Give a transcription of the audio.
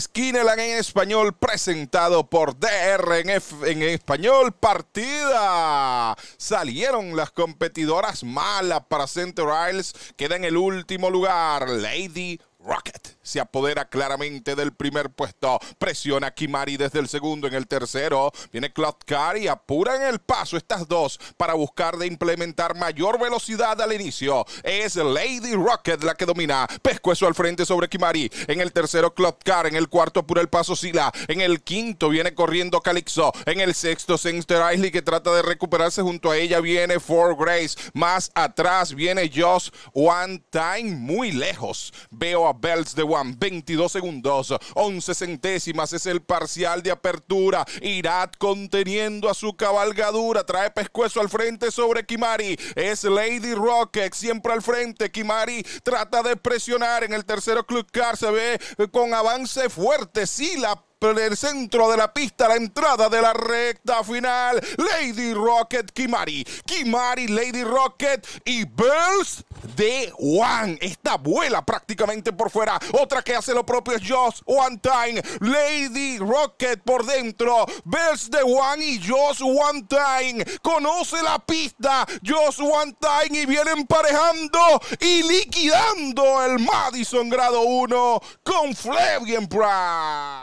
Skinnerland en español, presentado por DRNF en español. Partida. Salieron las competidoras malas para Center Isles. Queda en el último lugar, Lady Rocket se apodera claramente del primer puesto. Presiona Kimari desde el segundo en el tercero. Viene Car y apura en el paso estas dos para buscar de implementar mayor velocidad al inicio. Es Lady Rocket la que domina. Pescuezo al frente sobre Kimari. En el tercero Car, En el cuarto apura el paso Sila. En el quinto viene corriendo Calixo. En el sexto Sengster Isley que trata de recuperarse junto a ella. Viene For Grace. Más atrás viene Joss One Time. Muy lejos. Veo a Bells de 22 segundos, 11 centésimas es el parcial de apertura. Irat conteniendo a su cabalgadura, trae pescuezo al frente sobre Kimari. Es Lady Rocket siempre al frente. Kimari trata de presionar en el tercero Club Car, se ve con avance fuerte. Sí, la en el centro de la pista, la entrada de la recta final. Lady Rocket Kimari. Kimari, Lady Rocket y Bells de One. Esta vuela prácticamente por fuera. Otra que hace lo propio es Joss One Time. Lady Rocket por dentro. Bells de One y Joss One Time. Conoce la pista. Joss One Time y viene emparejando y liquidando el Madison grado 1 con Flavian Prime.